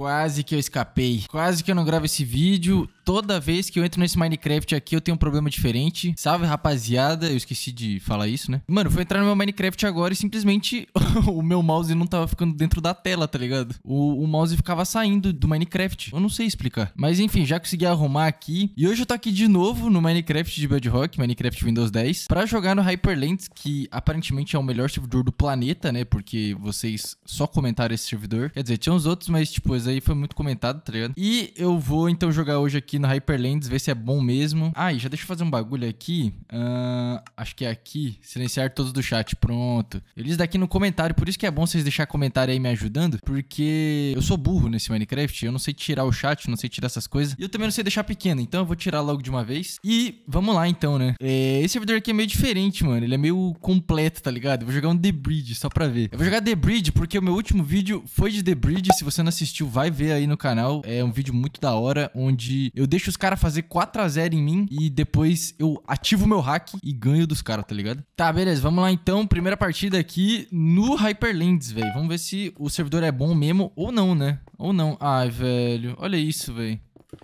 Quase que eu escapei. Quase que eu não gravo esse vídeo. Toda vez que eu entro nesse Minecraft aqui, eu tenho um problema diferente. Salve, rapaziada. Eu esqueci de falar isso, né? Mano, fui entrar no meu Minecraft agora e simplesmente o meu mouse não tava ficando dentro da tela, tá ligado? O, o, mouse ficava saindo do Minecraft. Eu não sei explicar. Mas enfim, já consegui arrumar aqui. E hoje eu tô aqui de novo no Minecraft de Bedrock, Minecraft Windows 10, pra jogar no Hyperlands, que aparentemente é o melhor servidor do planeta, né? Porque vocês só comentaram esse servidor. Quer dizer, tinha uns outros, mas tipo, aí, foi muito comentado, tá ligado? E eu vou então jogar hoje aqui no Hyperlands, ver se é bom mesmo. Ah, e já deixa eu fazer um bagulho aqui. Uh, acho que é aqui. Silenciar todos do chat, pronto. Eu daqui no comentário, por isso que é bom vocês deixar comentário aí me ajudando, porque eu sou burro nesse Minecraft, eu não sei tirar o chat, não sei tirar essas coisas. E eu também não sei deixar pequeno, então eu vou tirar logo de uma vez. E vamos lá então, né? É, esse servidor aqui é meio diferente, mano. Ele é meio completo, tá ligado? Eu vou jogar um The Bridge só pra ver. Eu vou jogar The Bridge porque o meu último vídeo foi de The Bridge. Se você não assistiu, vai vai ver aí no canal. É um vídeo muito da hora, onde eu deixo os caras fazer 4x0 em mim e depois eu ativo meu hack e ganho dos caras, tá ligado? Tá, beleza, vamos lá então. Primeira partida aqui no Hyperlands, velho. Vamos ver se o servidor é bom mesmo ou não, né? Ou não. Ai, velho, olha isso, velho.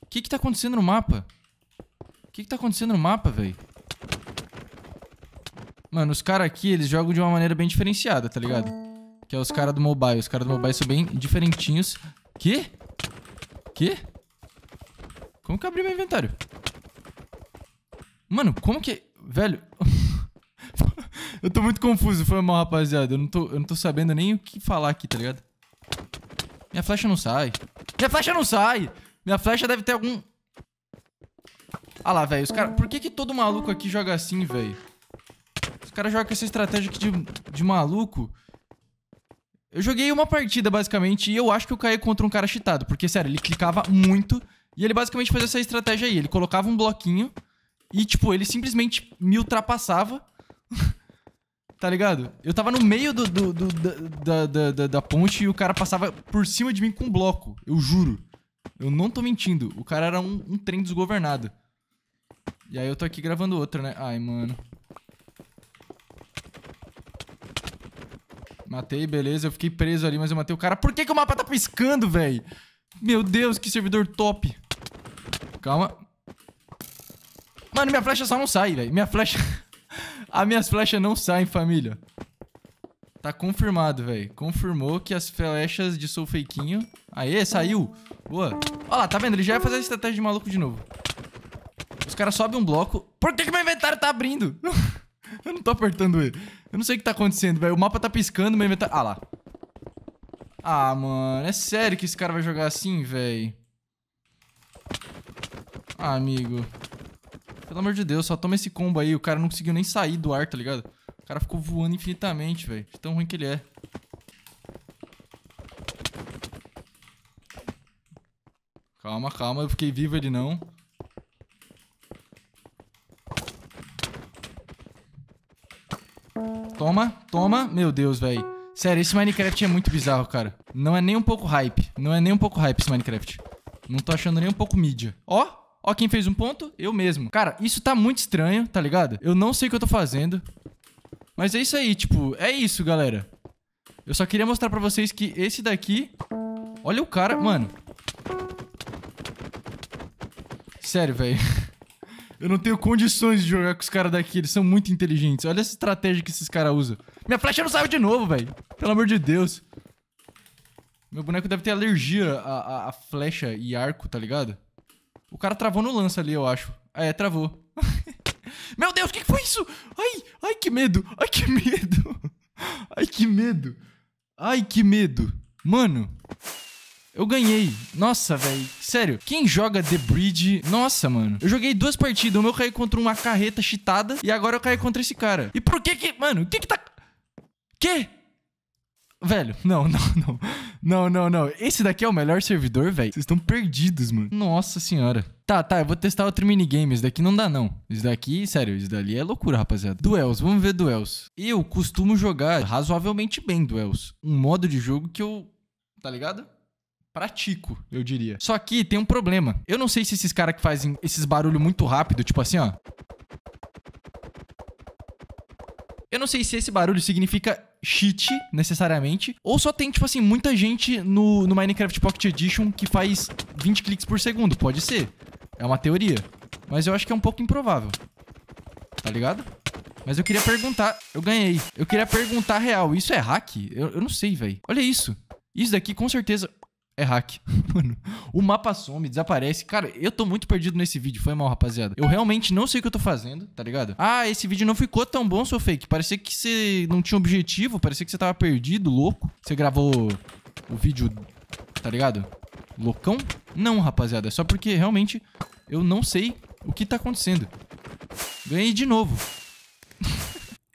O que que tá acontecendo no mapa? O que que tá acontecendo no mapa, velho? Mano, os caras aqui, eles jogam de uma maneira bem diferenciada, tá ligado? Que é os caras do mobile. Os caras do mobile são bem diferentinhos. Que? Que? Como que eu abri meu inventário? Mano, como que... Velho... eu tô muito confuso, foi mal, rapaziada. Eu não, tô, eu não tô sabendo nem o que falar aqui, tá ligado? Minha flecha não sai. Minha flecha não sai! Minha flecha deve ter algum... Ah lá, velho, os caras... Por que que todo maluco aqui joga assim, velho? Os caras jogam com essa estratégia aqui de, de maluco... Eu joguei uma partida, basicamente, e eu acho que eu caí contra um cara cheatado. Porque, sério, ele clicava muito. E ele basicamente fazia essa estratégia aí. Ele colocava um bloquinho e, tipo, ele simplesmente me ultrapassava. tá ligado? Eu tava no meio do, do, do da, da, da, da, ponte e o cara passava por cima de mim com um bloco. Eu juro. Eu não tô mentindo. O cara era um, um trem desgovernado. E aí eu tô aqui gravando outro né? Ai, mano. Matei, beleza. Eu fiquei preso ali, mas eu matei o cara. Por que, que o mapa tá piscando, velho? Meu Deus, que servidor top. Calma. Mano, minha flecha só não sai, velho. Minha flecha... as minhas flechas não saem, família. Tá confirmado, velho. Confirmou que as flechas de feiquinho. Aê, saiu. Boa. Olha lá, tá vendo? Ele já vai fazer a estratégia de maluco de novo. Os caras sobem um bloco. Por que, que meu inventário tá abrindo? Eu não tô apertando ele. Eu não sei o que tá acontecendo, velho. O mapa tá piscando, meu inventário... Ah lá. Ah, mano. É sério que esse cara vai jogar assim, velho? Ah, amigo. Pelo amor de Deus, só toma esse combo aí. O cara não conseguiu nem sair do ar, tá ligado? O cara ficou voando infinitamente, velho. Tão ruim que ele é. Calma, calma. Eu fiquei vivo ele não. Toma, toma. Meu Deus, velho. Sério, esse Minecraft é muito bizarro, cara. Não é nem um pouco hype. Não é nem um pouco hype esse Minecraft. Não tô achando nem um pouco mídia. Ó, ó quem fez um ponto? Eu mesmo. Cara, isso tá muito estranho, tá ligado? Eu não sei o que eu tô fazendo. Mas é isso aí, tipo, é isso, galera. Eu só queria mostrar pra vocês que esse daqui... Olha o cara, mano. Sério, velho. Eu não tenho condições de jogar com os caras daqui. Eles são muito inteligentes. Olha essa estratégia que esses caras usam. Minha flecha não saiu de novo, velho. Pelo amor de Deus. Meu boneco deve ter alergia a, a, a, flecha e arco, tá ligado? O cara travou no lance ali, eu acho. Ah, é, travou. Meu Deus, o que, que foi isso? Ai, ai, que medo. Ai, que medo. Ai, que medo. Ai, que medo. Mano. Eu ganhei. Nossa, velho. Sério, quem joga The Bridge... Nossa, mano. Eu joguei duas partidas. O eu caí contra uma carreta cheatada e agora eu caí contra esse cara. E por que que... Mano, quem que tá... Que? Velho, não, não, não. Não, não, não. Esse daqui é o melhor servidor, velho. Vocês estão perdidos, mano. Nossa senhora. Tá, tá, eu vou testar outro minigame. Isso daqui não dá, não. Isso daqui, sério, isso dali é loucura, rapaziada. Duels, vamos ver duels. Eu costumo jogar razoavelmente bem duels. Um modo de jogo que eu... Tá ligado? pratico, eu diria. Só que tem um problema. Eu não sei se esses caras que fazem esses barulhos muito rápido, tipo assim, ó. Eu não sei se esse barulho significa cheat, necessariamente, ou só tem, tipo assim, muita gente no, no Minecraft Pocket Edition que faz 20 cliques por segundo. Pode ser. É uma teoria. Mas eu acho que é um pouco improvável. Tá ligado? Mas eu queria perguntar... Eu ganhei. Eu queria perguntar real. Isso é hack? Eu, eu não sei, velho. Olha isso. Isso daqui, com certeza é hack. Mano, o mapa some, desaparece. Cara, eu tô muito perdido nesse vídeo. Foi mal, rapaziada. Eu realmente não sei o que eu tô fazendo, tá ligado? Ah, esse vídeo não ficou tão bom, seu fake. Parecia que você não tinha objetivo. Parecia que você tava perdido, louco. Você gravou o vídeo, tá ligado? Loucão? Não, rapaziada. É só porque realmente eu não sei o que tá acontecendo. Ganhei de novo.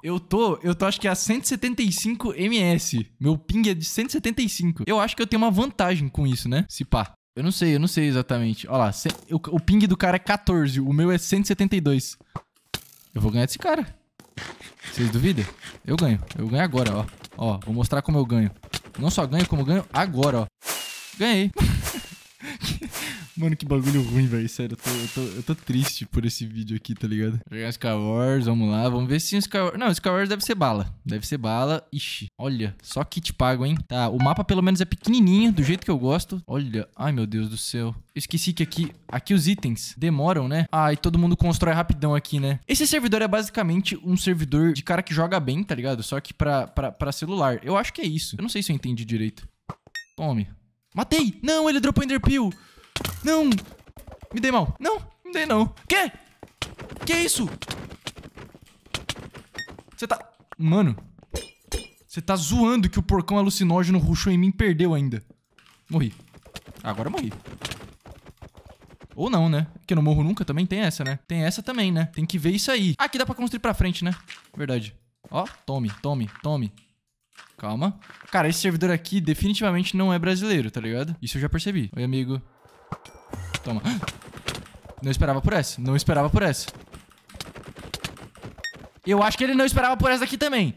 Eu tô, eu tô acho que a 175 ms. Meu ping é de 175. Eu acho que eu tenho uma vantagem com isso, né? Se pá. Eu não sei, eu não sei exatamente. Olha lá, o, o ping do cara é 14, o meu é 172. Eu vou ganhar desse cara. Vocês duvidam? Eu ganho. Eu ganho agora, ó. Ó, vou mostrar como eu ganho. Não só ganho, como ganho agora, ó. Ganhei. Mano, que bagulho ruim, velho. Sério, eu tô, eu, tô, eu tô, triste por esse vídeo aqui, tá ligado? Jogar Star Wars, vamos lá. Vamos ver se o Star Wars... Não, Star Wars deve ser bala. Deve ser bala. Ixi, olha. Só kit pago, hein? Tá, o mapa pelo menos é pequenininho, do jeito que eu gosto. Olha. Ai, meu Deus do céu. Eu esqueci que aqui... Aqui os itens demoram, né? Ah, e todo mundo constrói rapidão aqui, né? Esse servidor é basicamente um servidor de cara que joga bem, tá ligado? Só que pra, pra, pra celular. Eu acho que é isso. Eu não sei se eu entendi direito. Tome. Matei! Não, ele dropou Enderpeel! Não! Me dei mal. Não, me dei não. Quê? Que isso? Você tá... Mano. Você tá zoando que o porcão alucinógeno ruxou em mim e perdeu ainda. Morri. Agora morri. Ou não, né? É que eu não morro nunca também tem essa, né? Tem essa também, né? Tem que ver isso aí. Aqui dá pra construir pra frente, né? Verdade. Ó, tome, tome, tome. Calma. Cara, esse servidor aqui definitivamente não é brasileiro, tá ligado? Isso eu já percebi. Oi, amigo. Toma. Não esperava por essa. Não esperava por essa. Eu acho que ele não esperava por essa aqui também.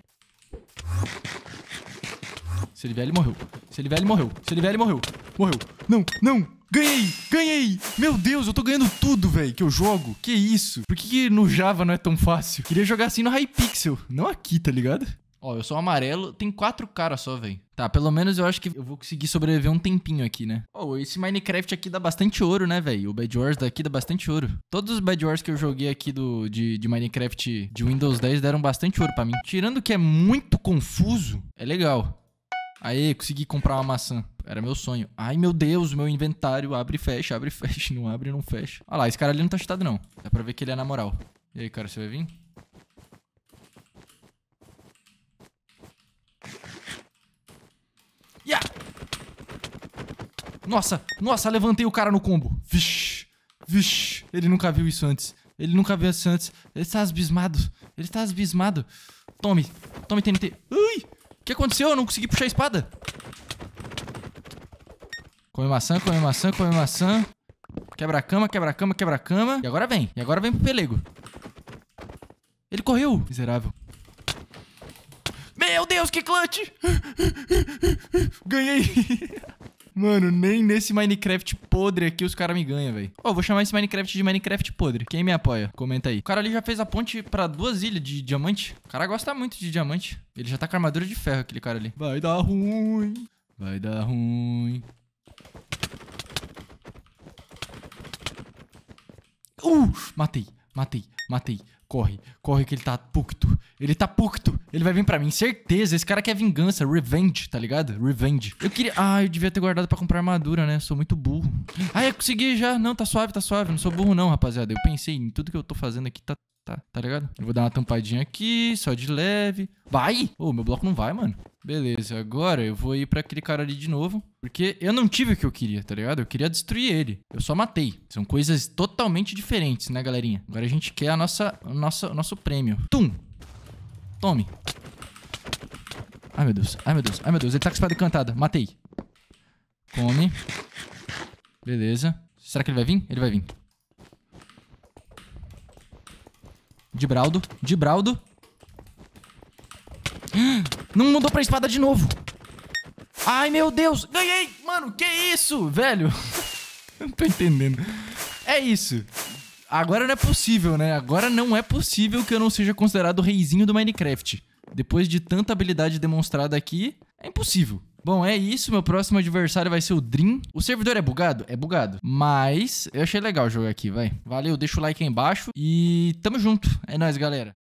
Se ele vier, ele morreu. Se ele vier, ele morreu. Se ele vier, ele morreu. Morreu. Não, não. Ganhei, ganhei. Meu Deus, eu tô ganhando tudo, velho, que eu jogo. Que isso? Por que, que, no Java não é tão fácil? Queria jogar assim no Hypixel. Não aqui, tá ligado? Ó, eu sou amarelo, tem quatro caras só, velho. Tá, pelo menos eu acho que eu vou conseguir sobreviver um tempinho aqui, né? Oh, esse Minecraft aqui dá bastante ouro, né, velho? O Bad Wars daqui dá bastante ouro. Todos os Bad Wars que eu joguei aqui do, de, de Minecraft de Windows 10 deram bastante ouro para mim. Tirando que é muito confuso, é legal. Aí, consegui comprar uma maçã. Era meu sonho. Ai, meu Deus, meu inventário abre e fecha, abre e fecha. Não abre e não fecha. Olha lá, esse cara ali não tá chutado, não. Dá pra ver que ele é na moral. E aí, cara, você vai vir? Nossa, nossa, levantei o cara no combo. Vixe, vixe. Ele nunca viu isso antes. Ele nunca viu isso antes. Ele está abismado. Ele está abismado. Tome, tome TNT. Ui, o que aconteceu? Eu não consegui puxar a espada. Come maçã, come maçã, come maçã. Quebra cama, quebra cama, quebra cama. E agora vem. E agora vem pro pelego. Ele correu, miserável. Meu Deus, que clutch! Ganhei! Mano, nem nesse Minecraft podre aqui os caras me ganham, velho. Ó, oh, vou chamar esse Minecraft de Minecraft podre. Quem me apoia? Comenta aí. O cara ali já fez a ponte pra duas ilhas de diamante. O cara gosta muito de diamante. Ele já tá com armadura de ferro, aquele cara ali. Vai dar ruim. Vai dar ruim. Uh, matei, matei, matei. Corre, corre que ele tá pucto. Ele tá pucto. Ele vai vir para mim, certeza. Esse cara quer vingança, revenge, tá ligado? Revenge. Eu queria. Ah, eu devia ter guardado para comprar armadura, né? Sou muito burro. Ah, eu consegui já. Não, tá suave, tá suave. Não sou burro, não, rapaziada. Eu pensei em tudo que eu tô fazendo aqui, tá Tá, tá ligado? Eu vou dar uma tampadinha aqui, só de leve. Vai! Ô, oh, meu bloco não vai, mano. Beleza, agora eu vou ir pra aquele cara ali de novo. Porque eu não tive o que eu queria, tá ligado? Eu queria destruir ele. Eu só matei. São coisas totalmente diferentes, né, galerinha? Agora a gente quer a nossa, nossa, nosso prêmio. Tum! Tome. Ai, meu Deus. Ai, meu Deus. Ai, meu Deus. Ele tá com espada encantada. Matei. Come. Beleza. Será que ele vai vir? Ele vai vir. De De Braldo, Não mudou pra espada de novo. Ai, meu Deus. Ganhei. Mano, que isso, velho? Eu não tô entendendo. É isso. Agora não é possível, né? Agora não é possível que eu não seja considerado o reizinho do Minecraft. Depois de tanta habilidade demonstrada aqui, é impossível. Bom, é isso. Meu próximo adversário vai ser o Dream. O servidor é bugado? É bugado. Mas eu achei legal jogar aqui, vai. Valeu, deixa o like aí embaixo e tamo junto. É nóis, galera.